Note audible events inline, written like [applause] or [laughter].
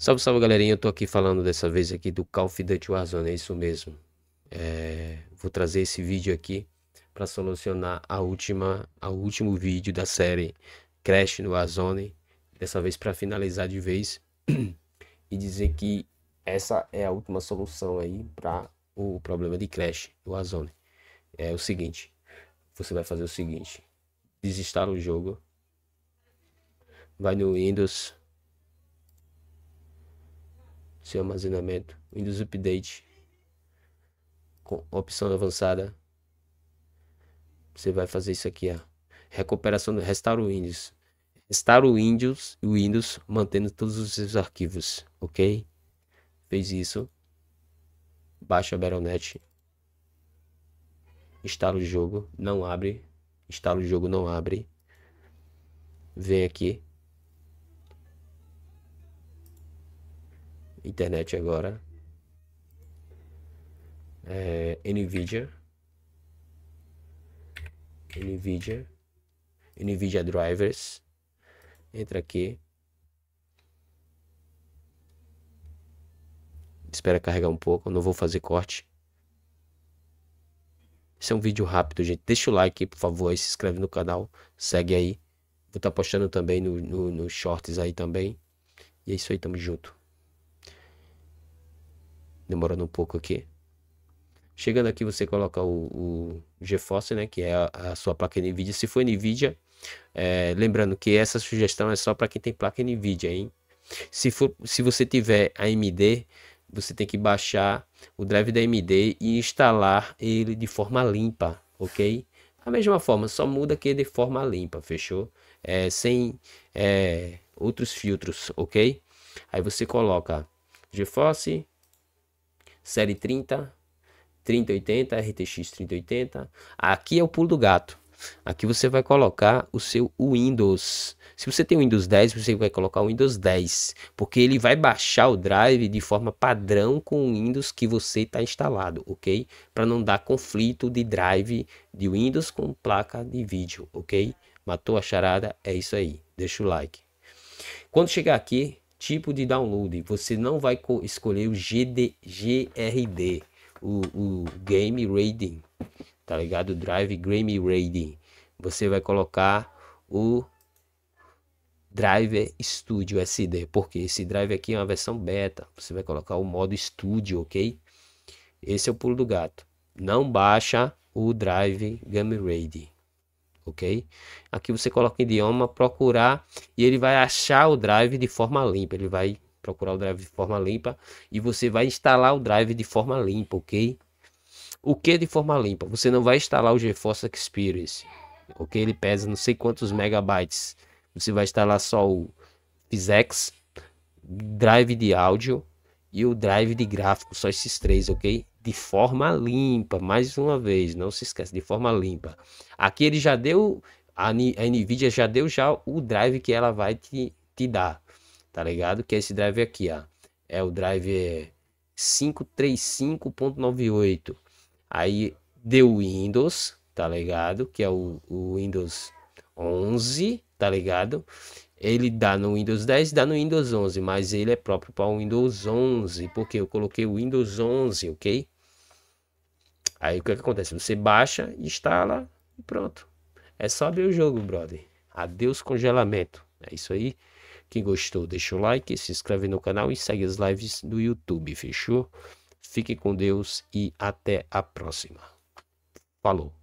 Salve, salve galerinha, eu tô aqui falando dessa vez aqui do Call of Duty Warzone, é isso mesmo. É... vou trazer esse vídeo aqui para solucionar a última, a último vídeo da série Crash no Warzone, dessa vez para finalizar de vez [clears throat] e dizer que essa é a última solução aí para o problema de Crash no Warzone. É o seguinte, você vai fazer o seguinte, desinstala o jogo, vai no Windows seu armazenamento, Windows Update, com opção avançada. Você vai fazer isso aqui, ó. Recuperação do restaura o Windows. Restaura o Windows, o Windows mantendo todos os seus arquivos, ok? Fez isso. Baixa a Baronet. Instala o jogo, não abre. Instala o jogo, não abre. Vem aqui, internet agora. É, NVIDIA. NVIDIA. NVIDIA Drivers. Entra aqui. Espera carregar um pouco, eu não vou fazer corte. Esse é um vídeo rápido, gente. Deixa o like, por favor, e se inscreve no canal, segue aí. Vou estar tá postando também no, no, no shorts aí também. E é isso aí, tamo junto demorando um pouco aqui. Chegando aqui, você coloca o, o GeForce, né? Que é a, a, sua placa NVIDIA. Se for NVIDIA, é, lembrando que essa sugestão é só para quem tem placa NVIDIA, hein? Se, for, se você tiver AMD, você tem que baixar o drive da AMD e instalar ele de forma limpa, ok? Da mesma forma, só muda que é de forma limpa, fechou? É, sem é, outros filtros, ok? Aí você coloca GeForce série 30, 3080, RTX 3080. Aqui é o pulo do gato. Aqui você vai colocar o seu Windows. Se você tem o Windows 10, você vai colocar o Windows 10, porque ele vai baixar o drive de forma padrão com o Windows que você está instalado, ok? Para não dar conflito de drive de Windows com placa de vídeo, ok? Matou a charada? É isso aí. Deixa o like. Quando chegar aqui, tipo de download. Você não vai escolher o GD, GRD, o, o Game Rating, tá ligado? Drive Game Rating. Você vai colocar o Driver Studio SD, porque esse drive aqui é uma versão beta. Você vai colocar o modo Studio, ok? Esse é o pulo do gato. Não baixa o Drive Game Rating ok? Aqui você coloca idioma, procurar e ele vai achar o drive de forma limpa, ele vai procurar o drive de forma limpa e você vai instalar o drive de forma limpa, ok? O que de forma limpa? Você não vai instalar o GeForce Experience, ok? Ele pesa não sei quantos megabytes. Você vai instalar só o Fizex drive de áudio e o drive de gráfico, só esses três, ok? de forma limpa, mais uma vez, não se esquece, de forma limpa. Aqui ele já deu, a, NVIDIA já deu já o drive que ela vai te, te dar, tá ligado? Que é esse drive aqui, ó, é o drive 535.98. É, Aí deu Windows, tá ligado? Que é o, o Windows 11, tá ligado? ele dá no Windows 10 dá no Windows 11, mas ele é próprio para o Windows 11, porque eu coloquei o Windows 11, ok? Aí o que, é que acontece? Você baixa, instala e pronto. É só abrir o jogo, brother. Adeus congelamento. É isso aí. Quem gostou, deixa o like, se inscreve no canal e segue as lives do YouTube, fechou? Fique com Deus e até a próxima. Falou!